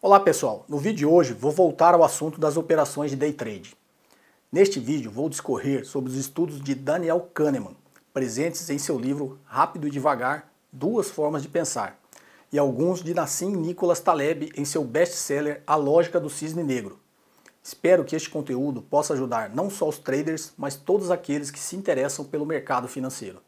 Olá pessoal, no vídeo de hoje vou voltar ao assunto das operações de day trade. Neste vídeo vou discorrer sobre os estudos de Daniel Kahneman, presentes em seu livro Rápido e Devagar, Duas Formas de Pensar, e alguns de Nassim Nicholas Taleb em seu best-seller A Lógica do Cisne Negro. Espero que este conteúdo possa ajudar não só os traders, mas todos aqueles que se interessam pelo mercado financeiro.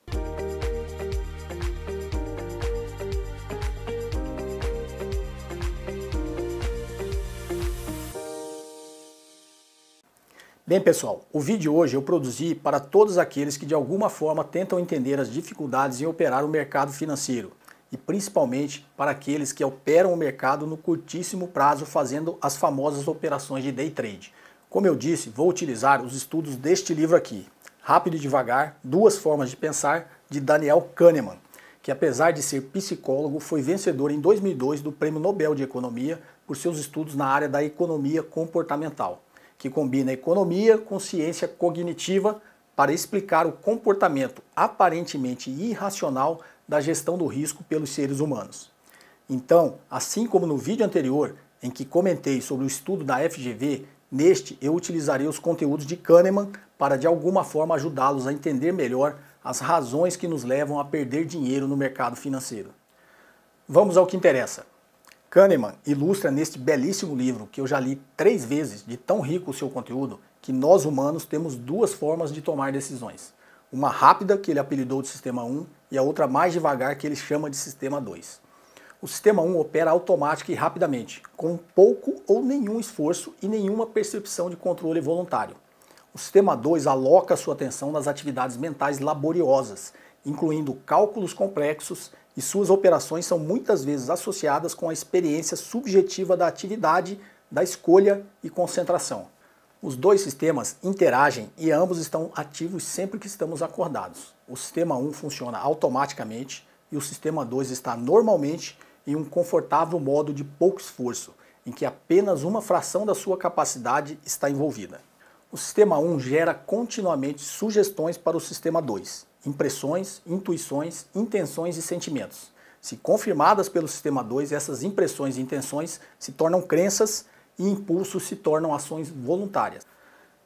Bem, pessoal, o vídeo hoje eu produzi para todos aqueles que de alguma forma tentam entender as dificuldades em operar o mercado financeiro e principalmente para aqueles que operam o mercado no curtíssimo prazo fazendo as famosas operações de day trade. Como eu disse, vou utilizar os estudos deste livro aqui, Rápido e Devagar, Duas Formas de Pensar, de Daniel Kahneman, que apesar de ser psicólogo, foi vencedor em 2002 do Prêmio Nobel de Economia por seus estudos na área da economia comportamental que combina economia com ciência cognitiva para explicar o comportamento aparentemente irracional da gestão do risco pelos seres humanos. Então, assim como no vídeo anterior, em que comentei sobre o estudo da FGV, neste eu utilizarei os conteúdos de Kahneman para de alguma forma ajudá-los a entender melhor as razões que nos levam a perder dinheiro no mercado financeiro. Vamos ao que interessa. Kahneman ilustra neste belíssimo livro, que eu já li três vezes, de tão rico o seu conteúdo, que nós humanos temos duas formas de tomar decisões. Uma rápida, que ele apelidou de sistema 1, e a outra mais devagar, que ele chama de sistema 2. O sistema 1 opera automático e rapidamente, com pouco ou nenhum esforço e nenhuma percepção de controle voluntário. O sistema 2 aloca sua atenção nas atividades mentais laboriosas, incluindo cálculos complexos, e suas operações são muitas vezes associadas com a experiência subjetiva da atividade, da escolha e concentração. Os dois sistemas interagem e ambos estão ativos sempre que estamos acordados. O sistema 1 funciona automaticamente e o sistema 2 está normalmente em um confortável modo de pouco esforço, em que apenas uma fração da sua capacidade está envolvida. O sistema 1 gera continuamente sugestões para o sistema 2, impressões, intuições, intenções e sentimentos. Se confirmadas pelo sistema 2, essas impressões e intenções se tornam crenças e impulsos se tornam ações voluntárias.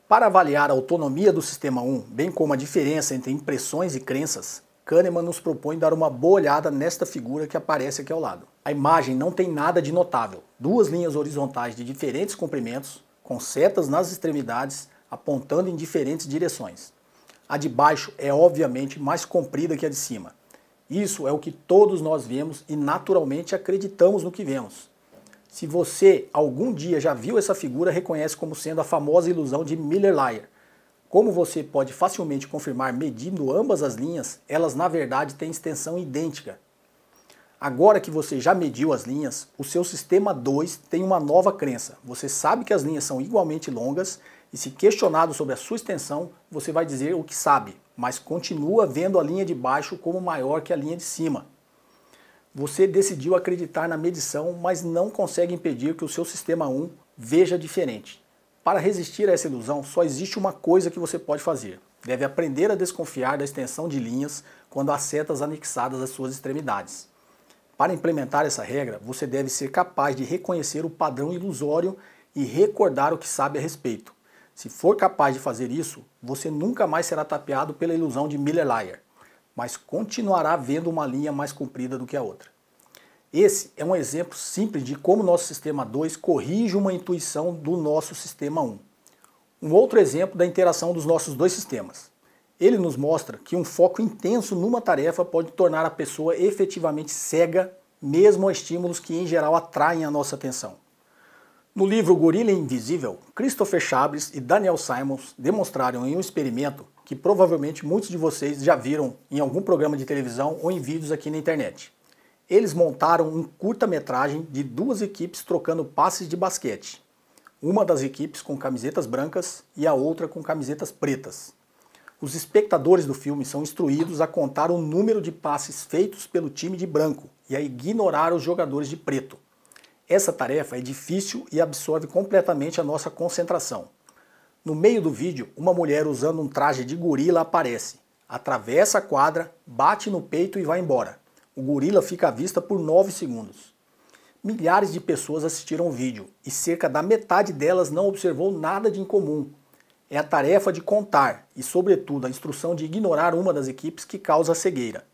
Para avaliar a autonomia do sistema 1, bem como a diferença entre impressões e crenças, Kahneman nos propõe dar uma boa olhada nesta figura que aparece aqui ao lado. A imagem não tem nada de notável. Duas linhas horizontais de diferentes comprimentos, com setas nas extremidades, apontando em diferentes direções. A de baixo é obviamente mais comprida que a de cima. Isso é o que todos nós vemos e naturalmente acreditamos no que vemos. Se você algum dia já viu essa figura, reconhece como sendo a famosa ilusão de Miller-Lyer. Como você pode facilmente confirmar medindo ambas as linhas, elas na verdade têm extensão idêntica. Agora que você já mediu as linhas, o seu sistema 2 tem uma nova crença. Você sabe que as linhas são igualmente longas e se questionado sobre a sua extensão, você vai dizer o que sabe, mas continua vendo a linha de baixo como maior que a linha de cima. Você decidiu acreditar na medição, mas não consegue impedir que o seu sistema 1 veja diferente. Para resistir a essa ilusão, só existe uma coisa que você pode fazer. Deve aprender a desconfiar da extensão de linhas quando há setas anexadas às suas extremidades. Para implementar essa regra, você deve ser capaz de reconhecer o padrão ilusório e recordar o que sabe a respeito. Se for capaz de fazer isso, você nunca mais será tapeado pela ilusão de Miller-Lyer, mas continuará vendo uma linha mais comprida do que a outra. Esse é um exemplo simples de como nosso sistema 2 corrige uma intuição do nosso sistema 1. Um outro exemplo da interação dos nossos dois sistemas. Ele nos mostra que um foco intenso numa tarefa pode tornar a pessoa efetivamente cega, mesmo a estímulos que em geral atraem a nossa atenção. No livro Gorila Invisível, Christopher Chabris e Daniel Simons demonstraram em um experimento que provavelmente muitos de vocês já viram em algum programa de televisão ou em vídeos aqui na internet. Eles montaram um curta-metragem de duas equipes trocando passes de basquete. Uma das equipes com camisetas brancas e a outra com camisetas pretas. Os espectadores do filme são instruídos a contar o número de passes feitos pelo time de branco e a ignorar os jogadores de preto. Essa tarefa é difícil e absorve completamente a nossa concentração. No meio do vídeo, uma mulher usando um traje de gorila aparece, atravessa a quadra, bate no peito e vai embora. O gorila fica à vista por 9 segundos. Milhares de pessoas assistiram o vídeo e cerca da metade delas não observou nada de incomum. É a tarefa de contar e, sobretudo, a instrução de ignorar uma das equipes que causa a cegueira.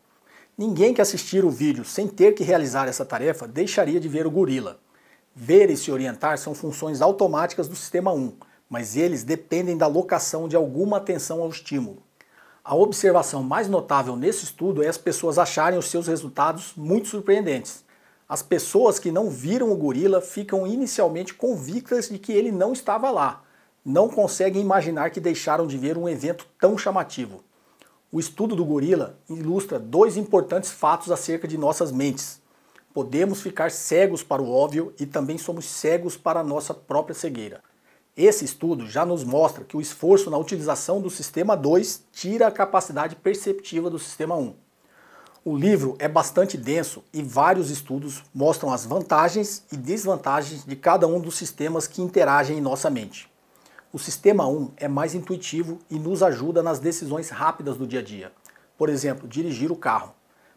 Ninguém que assistir o vídeo sem ter que realizar essa tarefa deixaria de ver o gorila. Ver e se orientar são funções automáticas do sistema 1, mas eles dependem da locação de alguma atenção ao estímulo. A observação mais notável nesse estudo é as pessoas acharem os seus resultados muito surpreendentes. As pessoas que não viram o gorila ficam inicialmente convictas de que ele não estava lá. Não conseguem imaginar que deixaram de ver um evento tão chamativo. O estudo do gorila ilustra dois importantes fatos acerca de nossas mentes. Podemos ficar cegos para o óbvio e também somos cegos para a nossa própria cegueira. Esse estudo já nos mostra que o esforço na utilização do sistema 2 tira a capacidade perceptiva do sistema 1. O livro é bastante denso e vários estudos mostram as vantagens e desvantagens de cada um dos sistemas que interagem em nossa mente. O sistema 1 é mais intuitivo e nos ajuda nas decisões rápidas do dia a dia. Por exemplo, dirigir o carro.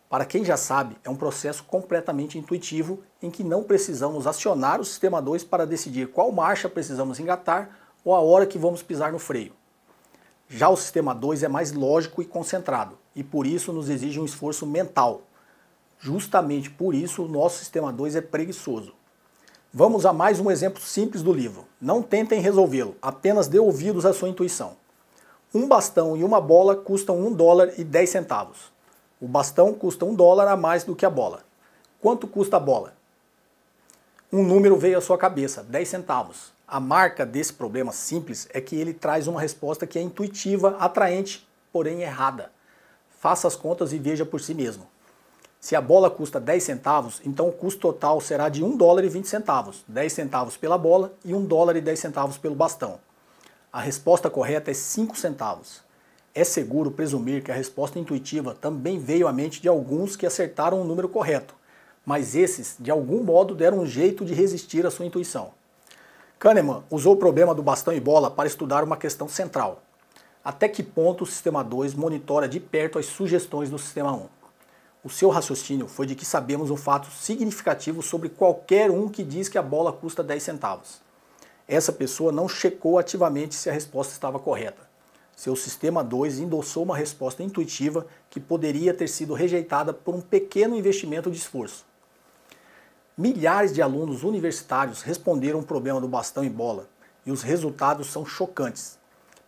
Para quem já sabe, é um processo completamente intuitivo em que não precisamos acionar o sistema 2 para decidir qual marcha precisamos engatar ou a hora que vamos pisar no freio. Já o sistema 2 é mais lógico e concentrado e por isso nos exige um esforço mental. Justamente por isso o nosso sistema 2 é preguiçoso. Vamos a mais um exemplo simples do livro. Não tentem resolvê-lo, apenas dê ouvidos à sua intuição. Um bastão e uma bola custam 1 dólar e 10 centavos. O bastão custa 1 dólar a mais do que a bola. Quanto custa a bola? Um número veio à sua cabeça, 10 centavos. A marca desse problema simples é que ele traz uma resposta que é intuitiva, atraente, porém errada. Faça as contas e veja por si mesmo. Se a bola custa 10 centavos, então o custo total será de 1 dólar e 20 centavos, 10 centavos pela bola e 1 dólar e 10 centavos pelo bastão. A resposta correta é 5 centavos. É seguro presumir que a resposta intuitiva também veio à mente de alguns que acertaram o número correto, mas esses, de algum modo, deram um jeito de resistir à sua intuição. Kahneman usou o problema do bastão e bola para estudar uma questão central. Até que ponto o sistema 2 monitora de perto as sugestões do sistema 1? Um? O seu raciocínio foi de que sabemos um fato significativo sobre qualquer um que diz que a bola custa 10 centavos. Essa pessoa não checou ativamente se a resposta estava correta. Seu sistema 2 endossou uma resposta intuitiva que poderia ter sido rejeitada por um pequeno investimento de esforço. Milhares de alunos universitários responderam o problema do bastão e bola, e os resultados são chocantes.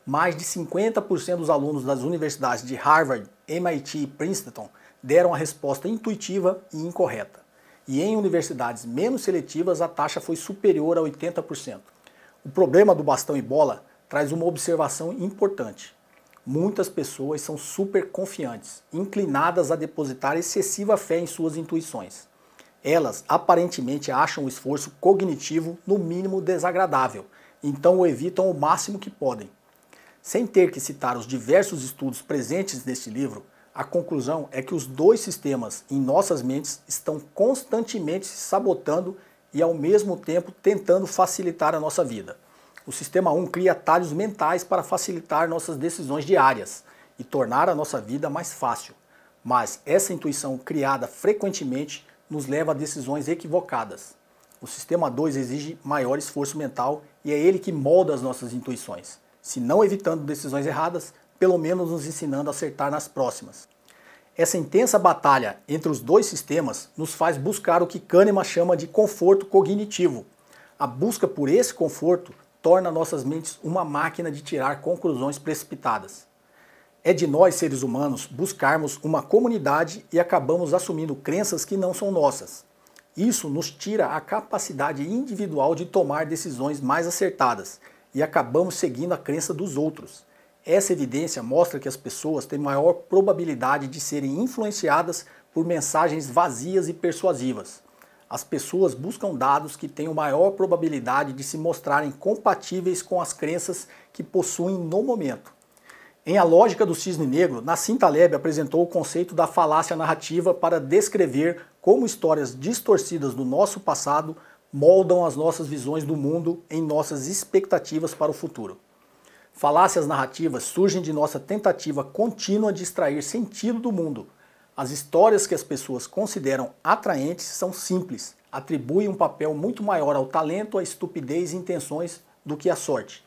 Mais de 50% dos alunos das universidades de Harvard, MIT e Princeton deram a resposta intuitiva e incorreta. E em universidades menos seletivas, a taxa foi superior a 80%. O problema do bastão e bola traz uma observação importante. Muitas pessoas são super confiantes, inclinadas a depositar excessiva fé em suas intuições. Elas aparentemente acham o esforço cognitivo no mínimo desagradável, então o evitam o máximo que podem. Sem ter que citar os diversos estudos presentes neste livro, a conclusão é que os dois sistemas em nossas mentes estão constantemente se sabotando e ao mesmo tempo tentando facilitar a nossa vida. O sistema 1 cria atalhos mentais para facilitar nossas decisões diárias e tornar a nossa vida mais fácil. Mas essa intuição criada frequentemente nos leva a decisões equivocadas. O sistema 2 exige maior esforço mental e é ele que molda as nossas intuições. Se não evitando decisões erradas, pelo menos nos ensinando a acertar nas próximas. Essa intensa batalha entre os dois sistemas nos faz buscar o que Kahneman chama de conforto cognitivo. A busca por esse conforto torna nossas mentes uma máquina de tirar conclusões precipitadas. É de nós, seres humanos, buscarmos uma comunidade e acabamos assumindo crenças que não são nossas. Isso nos tira a capacidade individual de tomar decisões mais acertadas e acabamos seguindo a crença dos outros. Essa evidência mostra que as pessoas têm maior probabilidade de serem influenciadas por mensagens vazias e persuasivas. As pessoas buscam dados que tenham maior probabilidade de se mostrarem compatíveis com as crenças que possuem no momento. Em A Lógica do Cisne Negro, Nassim Taleb apresentou o conceito da falácia narrativa para descrever como histórias distorcidas do nosso passado moldam as nossas visões do mundo em nossas expectativas para o futuro. Falácias narrativas surgem de nossa tentativa contínua de extrair sentido do mundo. As histórias que as pessoas consideram atraentes são simples, atribuem um papel muito maior ao talento, à estupidez e intenções do que à sorte.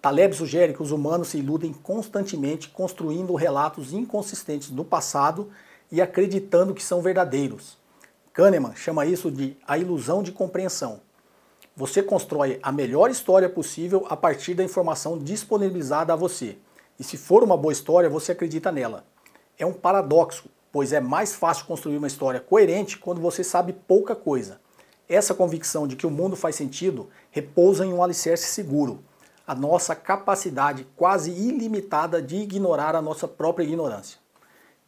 Taleb sugere que os humanos se iludem constantemente construindo relatos inconsistentes do passado e acreditando que são verdadeiros. Kahneman chama isso de a ilusão de compreensão. Você constrói a melhor história possível a partir da informação disponibilizada a você. E se for uma boa história, você acredita nela. É um paradoxo, pois é mais fácil construir uma história coerente quando você sabe pouca coisa. Essa convicção de que o mundo faz sentido repousa em um alicerce seguro, a nossa capacidade quase ilimitada de ignorar a nossa própria ignorância.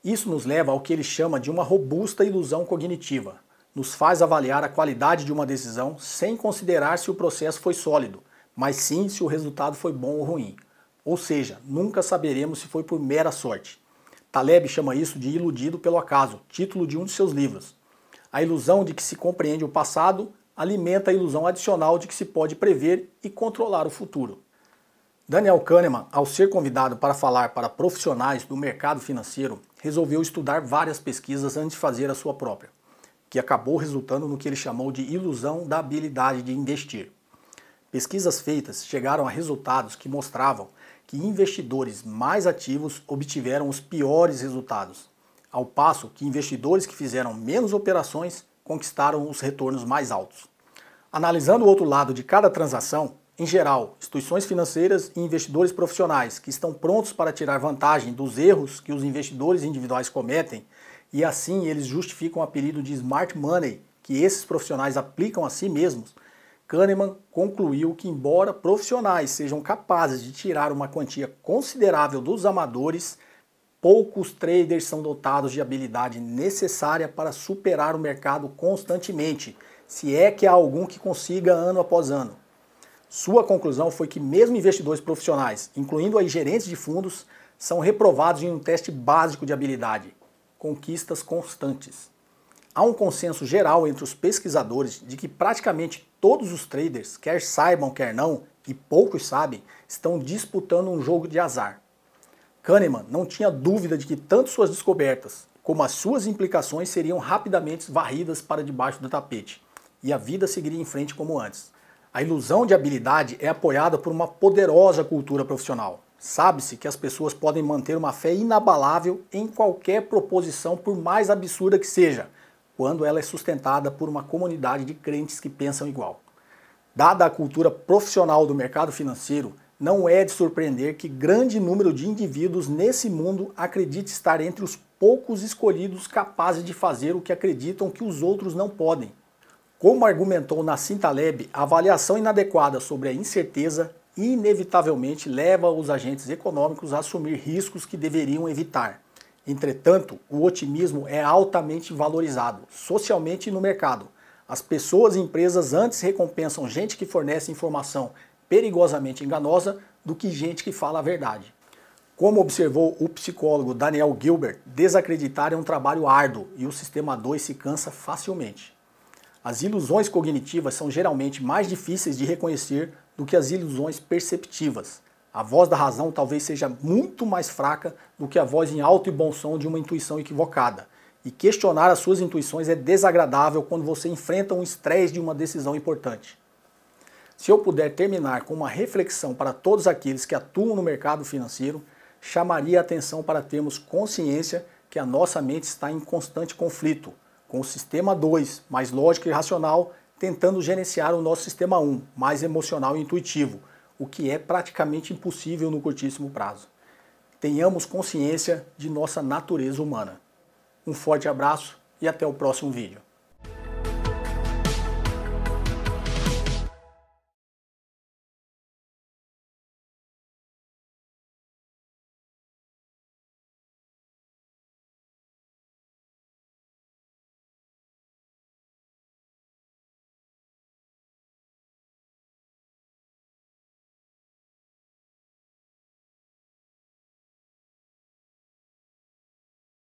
Isso nos leva ao que ele chama de uma robusta ilusão cognitiva, nos faz avaliar a qualidade de uma decisão sem considerar se o processo foi sólido, mas sim se o resultado foi bom ou ruim. Ou seja, nunca saberemos se foi por mera sorte. Taleb chama isso de iludido pelo acaso, título de um de seus livros. A ilusão de que se compreende o passado alimenta a ilusão adicional de que se pode prever e controlar o futuro. Daniel Kahneman, ao ser convidado para falar para profissionais do mercado financeiro, resolveu estudar várias pesquisas antes de fazer a sua própria que acabou resultando no que ele chamou de ilusão da habilidade de investir. Pesquisas feitas chegaram a resultados que mostravam que investidores mais ativos obtiveram os piores resultados, ao passo que investidores que fizeram menos operações conquistaram os retornos mais altos. Analisando o outro lado de cada transação, em geral, instituições financeiras e investidores profissionais que estão prontos para tirar vantagem dos erros que os investidores individuais cometem e assim eles justificam o apelido de smart money que esses profissionais aplicam a si mesmos. Kahneman concluiu que, embora profissionais sejam capazes de tirar uma quantia considerável dos amadores, poucos traders são dotados de habilidade necessária para superar o mercado constantemente, se é que há algum que consiga ano após ano. Sua conclusão foi que, mesmo investidores profissionais, incluindo aí gerentes de fundos, são reprovados em um teste básico de habilidade, conquistas constantes. Há um consenso geral entre os pesquisadores de que praticamente todos os traders, quer saibam, quer não, e poucos sabem, estão disputando um jogo de azar. Kahneman não tinha dúvida de que tanto suas descobertas como as suas implicações seriam rapidamente varridas para debaixo do tapete, e a vida seguiria em frente como antes. A ilusão de habilidade é apoiada por uma poderosa cultura profissional. Sabe-se que as pessoas podem manter uma fé inabalável em qualquer proposição, por mais absurda que seja, quando ela é sustentada por uma comunidade de crentes que pensam igual. Dada a cultura profissional do mercado financeiro, não é de surpreender que grande número de indivíduos nesse mundo acredite estar entre os poucos escolhidos capazes de fazer o que acreditam que os outros não podem. Como argumentou Nassim Taleb, a avaliação inadequada sobre a incerteza inevitavelmente leva os agentes econômicos a assumir riscos que deveriam evitar. Entretanto, o otimismo é altamente valorizado, socialmente e no mercado. As pessoas e empresas antes recompensam gente que fornece informação perigosamente enganosa do que gente que fala a verdade. Como observou o psicólogo Daniel Gilbert, desacreditar é um trabalho árduo e o sistema 2 se cansa facilmente. As ilusões cognitivas são geralmente mais difíceis de reconhecer do que as ilusões perceptivas. A voz da razão talvez seja muito mais fraca do que a voz em alto e bom som de uma intuição equivocada. E questionar as suas intuições é desagradável quando você enfrenta um estresse de uma decisão importante. Se eu puder terminar com uma reflexão para todos aqueles que atuam no mercado financeiro, chamaria a atenção para termos consciência que a nossa mente está em constante conflito com o sistema 2, mais lógico e racional, tentando gerenciar o nosso sistema 1, mais emocional e intuitivo, o que é praticamente impossível no curtíssimo prazo. Tenhamos consciência de nossa natureza humana. Um forte abraço e até o próximo vídeo.